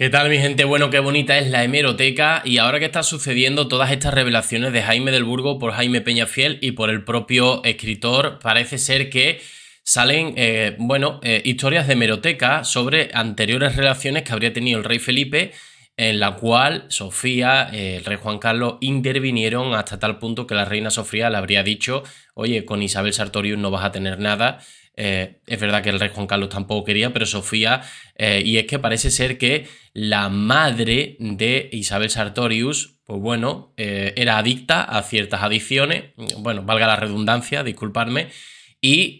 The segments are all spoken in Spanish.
¿Qué tal mi gente? Bueno, qué bonita es la hemeroteca y ahora que está sucediendo todas estas revelaciones de Jaime del Burgo por Jaime Peñafiel y por el propio escritor, parece ser que salen, eh, bueno, eh, historias de hemeroteca sobre anteriores relaciones que habría tenido el rey Felipe, en la cual Sofía, eh, el rey Juan Carlos intervinieron hasta tal punto que la reina Sofía le habría dicho, oye, con Isabel Sartorius no vas a tener nada, eh, es verdad que el rey Juan Carlos tampoco quería, pero Sofía, eh, y es que parece ser que la madre de Isabel Sartorius, pues bueno, eh, era adicta a ciertas adicciones, bueno, valga la redundancia, disculparme. y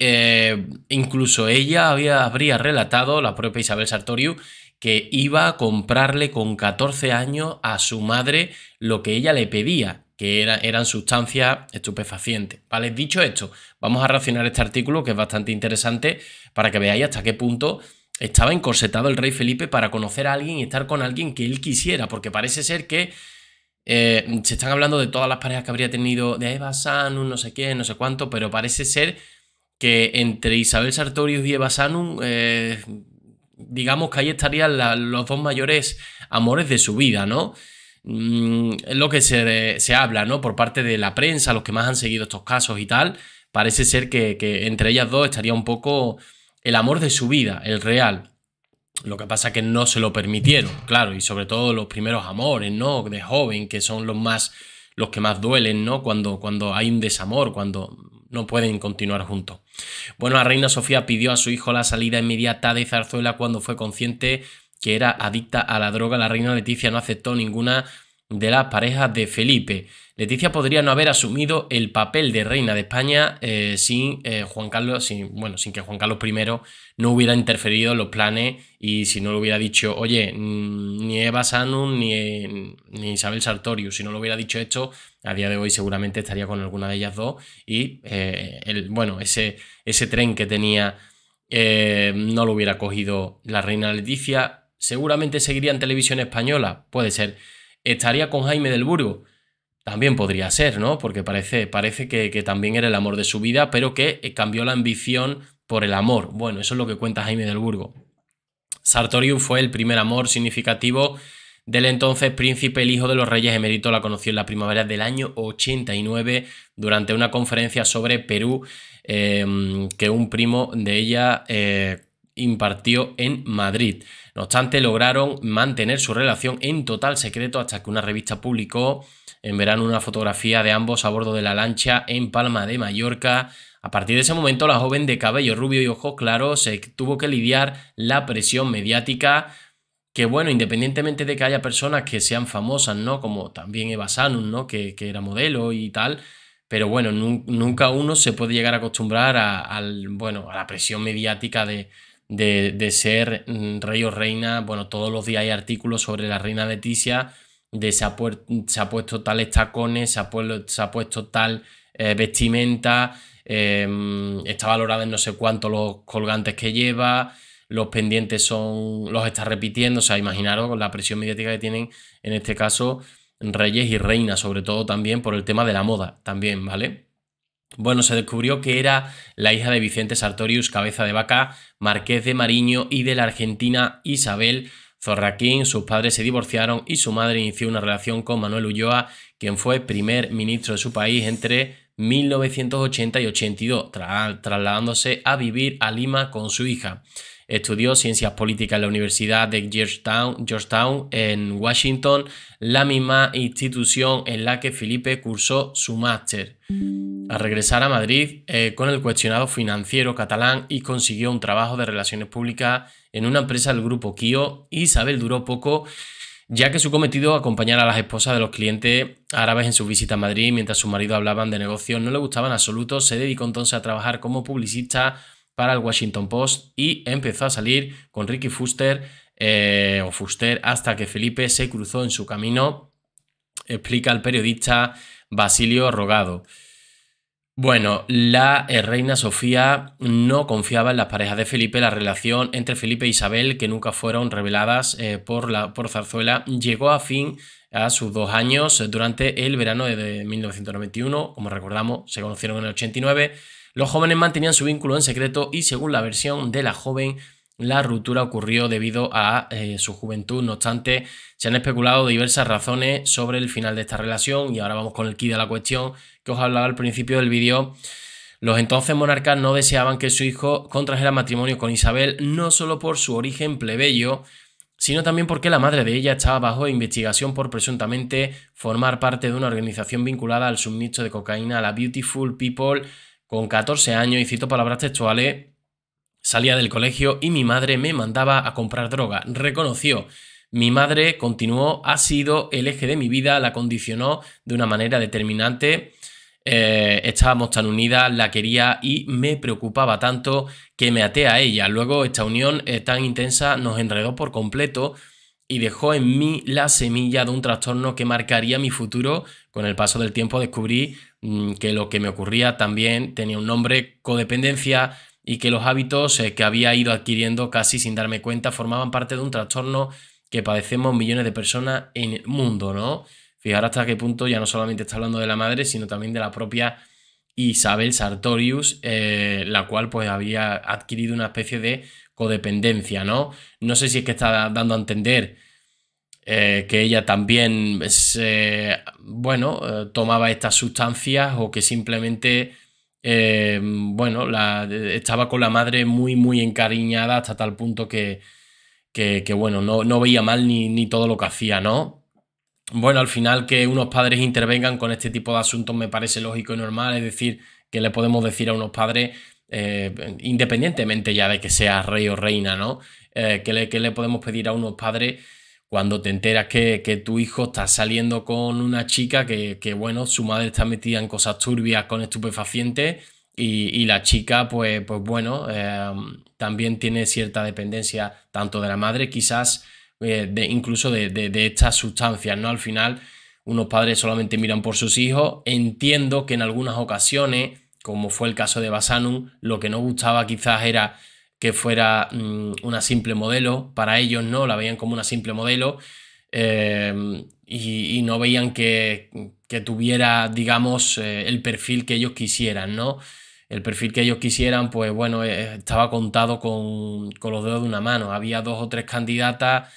incluso ella habría relatado, la propia Isabel Sartorius, que iba a comprarle con 14 años a su madre lo que ella le pedía, que eran sustancias estupefacientes. ¿vale? Dicho esto, vamos a racionar este artículo que es bastante interesante para que veáis hasta qué punto estaba encorsetado el rey Felipe para conocer a alguien y estar con alguien que él quisiera, porque parece ser que eh, se están hablando de todas las parejas que habría tenido de Eva Sanum, no sé qué, no sé cuánto, pero parece ser que entre Isabel Sartorius y Eva Sanum, eh, digamos que ahí estarían los dos mayores amores de su vida, ¿no? Mm, es lo que se, habla, ¿no? Por parte de la prensa, los que más han seguido estos casos y tal, parece ser que, entre ellas dos estaría un poco el amor de su vida, el real. Lo que pasa que no se lo permitieron, claro, y sobre todo los primeros amores, ¿no? De joven, que son los más los que más duelen, ¿no? Cuando, cuando hay un desamor, cuando no pueden continuar juntos. Bueno, la reina Sofía pidió a su hijo la salida inmediata de Zarzuela cuando fue consciente que era adicta a la droga, la reina Leticia no aceptó ninguna de las parejas de Felipe. Leticia podría no haber asumido el papel de reina de España eh, sin eh, Juan Carlos, bueno, sin que Juan Carlos I no hubiera interferido en los planes y si no le hubiera dicho, oye, mm, ni Eva Sanun ni, Isabel Sartorius, si no lo hubiera dicho esto, a día de hoy seguramente estaría con alguna de ellas dos y eh, bueno, ese, ese tren que tenía no lo hubiera cogido la reina Leticia, seguramente seguiría en televisión española, puede ser. Estaría con Jaime del Burgo, también podría ser, ¿no? Porque parece, parece que, también era el amor de su vida, pero que eh, cambió la ambición por el amor. Bueno, eso es lo que cuenta Jaime del Burgo. Sartorius fue el primer amor significativo del entonces príncipe, el hijo de los reyes emérito, la conoció en la primavera del año 89 durante una conferencia sobre Perú eh, que un primo de ella eh, impartió en Madrid. No obstante, lograron mantener su relación en total secreto hasta que una revista publicó en verano una fotografía de ambos a bordo de la lancha en Palma de Mallorca. A partir de ese momento, la joven de cabello rubio y ojos claros se tuvo que lidiar la presión mediática que bueno, independientemente de que haya personas que sean famosas, ¿no? Como también Eva Sanun, ¿no? Que, era modelo y tal. Pero bueno, nunca uno se puede llegar a acostumbrar al, bueno, a la presión mediática de, de, ser mm, rey o reina. Bueno, todos los días hay artículos sobre la reina Leticia, de se ha, se ha puesto tales tacones, se ha, puesto, tal eh, vestimenta, em, está valorada en no sé cuánto los colgantes que lleva los pendientes son los está repitiendo, o sea, imaginaros la presión mediática que tienen en este caso reyes y reinas, sobre todo también por el tema de la moda, también, ¿vale? Bueno, se descubrió que era la hija de Vicente Sartorius, cabeza de vaca, marqués de Mariño y de la argentina Isabel Zorraquín. Sus padres se divorciaron y su madre inició una relación con Manuel Ulloa, quien fue primer ministro de su país entre 1980 y 82, trasladándose a vivir a Lima con su hija. Estudió ciencias políticas en la Universidad de Georgetown, Georgetown, en Washington, la misma institución en la que Felipe cursó su máster. Al regresar a Madrid eh, con el cuestionado financiero catalán y consiguió un trabajo de relaciones públicas en una empresa del grupo Kio, Isabel duró poco ya que su cometido, acompañar a las esposas de los clientes árabes en su visita a Madrid mientras su marido hablaban de negocios, no le gustaba en absoluto, se dedicó entonces a trabajar como publicista para el Washington Post y empezó a salir con Ricky Fuster eh, o Fuster hasta que Felipe se cruzó en su camino, explica el periodista Basilio Rogado. Bueno, la eh, reina Sofía no confiaba en las parejas de Felipe. La relación entre Felipe e Isabel, que nunca fueron reveladas eh, por, la, por Zarzuela, llegó a fin a sus dos años eh, durante el verano de 1991. Como recordamos, se conocieron en el 89. Los jóvenes mantenían su vínculo en secreto y, según la versión de la joven, la ruptura ocurrió debido a eh, su juventud, no obstante, se han especulado diversas razones sobre el final de esta relación y ahora vamos con el quid de la cuestión que os hablaba al principio del vídeo. Los entonces monarcas no deseaban que su hijo contrajera matrimonio con Isabel no solo por su origen plebeyo, sino también porque la madre de ella estaba bajo investigación por presuntamente formar parte de una organización vinculada al suministro de cocaína la Beautiful People con 14 años, y cito palabras textuales, Salía del colegio y mi madre me mandaba a comprar droga, reconoció. Mi madre continuó, ha sido el eje de mi vida, la condicionó de una manera determinante. Eh, estábamos tan unidas, la quería y me preocupaba tanto que me até a ella. Luego esta unión eh, tan intensa nos enredó por completo y dejó en mí la semilla de un trastorno que marcaría mi futuro. Con el paso del tiempo descubrí mm, que lo que me ocurría también tenía un nombre, codependencia, y que los hábitos eh, que había ido adquiriendo casi sin darme cuenta formaban parte de un trastorno que padecemos millones de personas en el mundo, ¿no? Fijar hasta qué punto ya no solamente está hablando de la madre, sino también de la propia Isabel Sartorius, eh, la cual pues había adquirido una especie de codependencia, ¿no? No sé si es que está dando a entender eh, que ella también, se, bueno, tomaba estas sustancias o que simplemente Em, bueno, la, eh, estaba con la madre muy, muy encariñada hasta tal punto que, que, bueno, no, no, veía mal ni, ni todo lo que hacía, ¿no? Bueno, al final que unos padres intervengan con este tipo de asuntos me parece lógico y normal, es decir, que le podemos decir a unos padres, eh, independientemente ya de que sea rey o reina, ¿no? Eh, le, que le podemos pedir a unos padres cuando te enteras que, tu hijo está saliendo con una chica que, bueno, su madre está metida en cosas turbias con estupefacientes y, la chica, pues, pues bueno, em, también tiene cierta dependencia tanto de la madre, quizás eh, de, incluso de, de, estas sustancias, ¿no? Al final, unos padres solamente miran por sus hijos. Entiendo que en algunas ocasiones, como fue el caso de Basanum, lo que no gustaba quizás era que fuera mm, una simple modelo, para ellos no, la veían como una simple modelo eh, y, no veían que, tuviera, digamos, eh, el perfil que ellos quisieran, ¿no? El perfil que ellos quisieran, pues bueno, eh, estaba contado con, con los dedos de una mano. Había dos o tres candidatas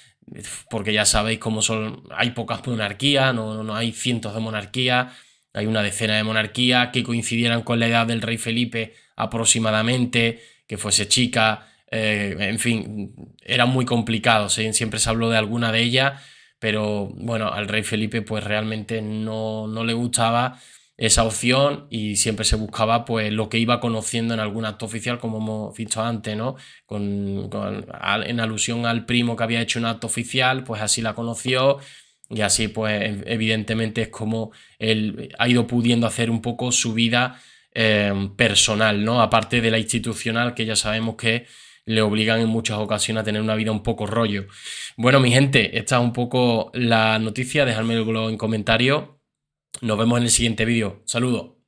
porque ya sabéis cómo son, hay pocas monarquías, no, no hay cientos de monarquías, hay una decena de monarquías que coincidieran con la edad del rey Felipe aproximadamente, que fuese chica, eh, en fin, era muy complicado, siempre se habló de alguna de ellas, pero bueno, al rey Felipe pues realmente no, le gustaba esa opción y siempre se buscaba pues lo que iba conociendo en algún acto oficial como hemos visto antes no con, en alusión al primo que había hecho un acto oficial pues así la conoció y así pues evidentemente es como él ha ido pudiendo hacer un poco su vida Em, personal, ¿no? Aparte de la institucional, que ya sabemos que le obligan en muchas ocasiones a tener una vida un poco rollo. Bueno, mi gente, esta es un poco la noticia. Dejadme el en comentario. Nos vemos en el siguiente vídeo. Saludos.